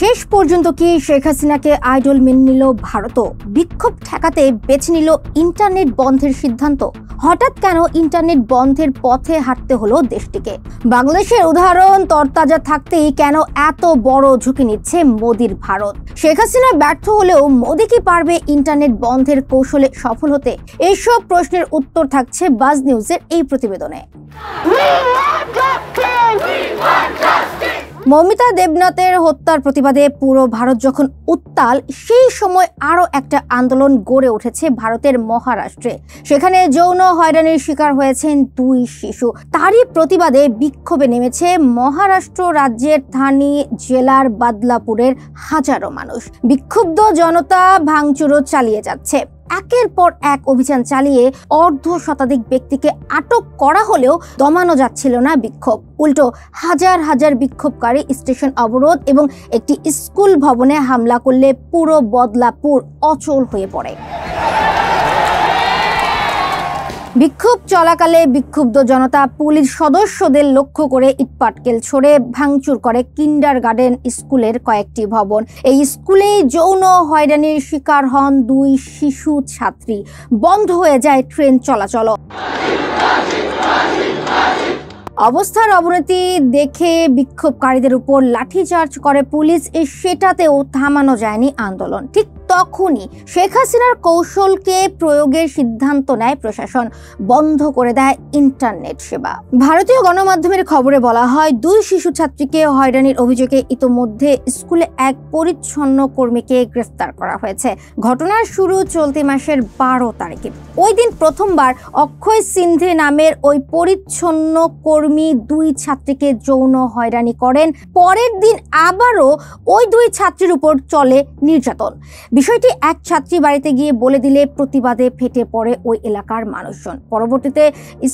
শেষ পর্যন্ত কি শেখ হাসিনাকে আইডল মেনে নিল ভারতও বিক্ষোভ ঠেকাতে বেছে নিল ইন্টারনেট বন্ধের সিদ্ধান্ত হঠাৎ কেন ইন্টারনেট বন্ধের পথে হাঁটতে হলো দেশটিকে বাংলাদেশের উদাহরণ তরতাজা থাকতেই কেন এত বড় ঝুঁকি নিচ্ছে মোদির ভারত শেখ হাসিনা ব্যর্থ হলেও মোদি কি পারবে ইন্টারনেট বন্ধের কৌশলে সফল হতে এইসব প্রশ্নের উত্তর থাকছে বাজ নিউজের এই প্রতিবেদনে মমিতা দেবনাথের হত্যার প্রতিবাদে পুরো ভারত যখন উত্তাল সেই সময় আরও একটা আন্দোলন গড়ে উঠেছে ভারতের মহারাষ্ট্রে সেখানে যৌন হয়রানির শিকার হয়েছেন দুই শিশু তারই প্রতিবাদে বিক্ষোভে নেমেছে মহারাষ্ট্র রাজ্যের থানি জেলার বাদলাপুরের হাজারো মানুষ বিক্ষুব্ধ জনতা ভাঙচুরও চালিয়ে যাচ্ছে একের পর এক অভিযান চালিয়ে অর্ধ শতাধিক ব্যক্তিকে আটক করা হলেও দমানো যাচ্ছিল না বিক্ষোভ উল্টো হাজার হাজার বিক্ষোভকারী স্টেশন অবরোধ এবং একটি স্কুল ভবনে হামলা করলে পুরো বদলাপুর অচল হয়ে পড়ে বিক্ষোভ চলাকালে বিক্ষুব্ধ জনতা পুলিশ সদস্যদের লক্ষ্য করে ইটপাটকেল ছড়ে ভাঙচুর করে কিন্ডার গার্ডেন স্কুলের কয়েকটি ভবন এই স্কুলে যৌন হয়রানির শিকার হন দুই শিশু ছাত্রী বন্ধ হয়ে যায় ট্রেন চলাচল অবস্থার অবনতি দেখে বিক্ষোভকারীদের উপর লাঠিচার্জ করে পুলিশ সেটাতেও থামানো যায়নি আন্দোলন ঠিক তখনই শেখ হাসিনার কৌশলকে প্রয়োগের সিদ্ধান্ত নেয় প্রশাসন বন্ধ করে দেয় ইন্টারনেট সেবা ভারতীয় গণমাধ্যমের খবরে বলা হয় দুই শিশু ছাত্রীকে হয়রানির অভিযোগে ইতোমধ্যে স্কুলে এক পরিচ্ছন্ন কর্মীকে গ্রেফতার করা হয়েছে ঘটনার শুরু চলতি মাসের বারো তারিখে ওই দিন প্রথমবার অক্ষয় সিন্ধে নামের ওই পরিচ্ছন্ন কর্মী দুই ছাত্রীকে যৌন হয়রানি করেন পরের দিন আবারও ওই দুই ছাত্রীর উপর চলে নির্যাতন বিষয়টি এক ছাত্রী বাড়িতে গিয়ে বলে দিলে প্রতিবাদে ফেটে পড়ে ওই এলাকার মানুষজন পরবর্তীতে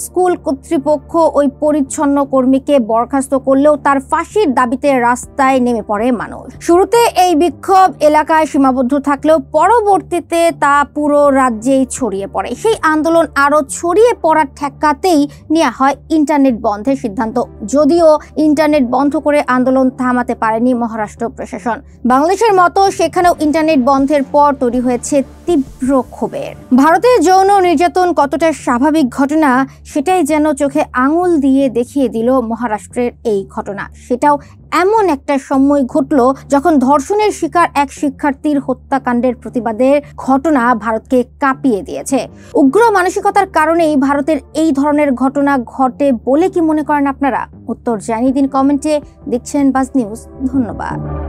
স্কুল কর্তৃপক্ষ ওই পরিচ্ছন্ন কর্মীকে বরখাস্ত করলেও তার ফাঁসির দাবিতে রাস্তায় নেমে পড়ে মানুষ শুরুতে এই বিক্ষোভ এলাকায় সীমাবদ্ধ থাকলেও পরবর্তীতে তা পুরো রাজ্যেই ছড়িয়ে পড়ে সেই আন্দোলন আরও ছড়িয়ে পড়ার ঠেকাতেই নেওয়া হয় ইন্টারনেট বন্ধের সিদ্ধান্ত যদিও ইন্টারনেট বন্ধ করে আন্দোলন থামাতে পারেনি মহারাষ্ট্র প্রশাসন বাংলাদেশের মতো সেখানেও ইন্টারনেট বন্ধের বিক্ষোভের পর তৈরি হয়েছে তীব্র ক্ষোভের ভারতের যৌন নির্যাতন কতটা স্বাভাবিক ঘটনা সেটাই যেন চোখে আঙুল দিয়ে দেখিয়ে দিল মহারাষ্ট্রের এই ঘটনা সেটাও এমন একটা সময় ঘটল যখন ধর্ষণের শিকার এক শিক্ষার্থীর হত্যাকাণ্ডের প্রতিবাদের ঘটনা ভারতকে কাঁপিয়ে দিয়েছে উগ্র মানসিকতার কারণেই ভারতের এই ধরনের ঘটনা ঘটে বলে কি মনে করেন আপনারা উত্তর জানিয়ে দিন কমেন্টে দেখছেন বাজ নিউজ ধন্যবাদ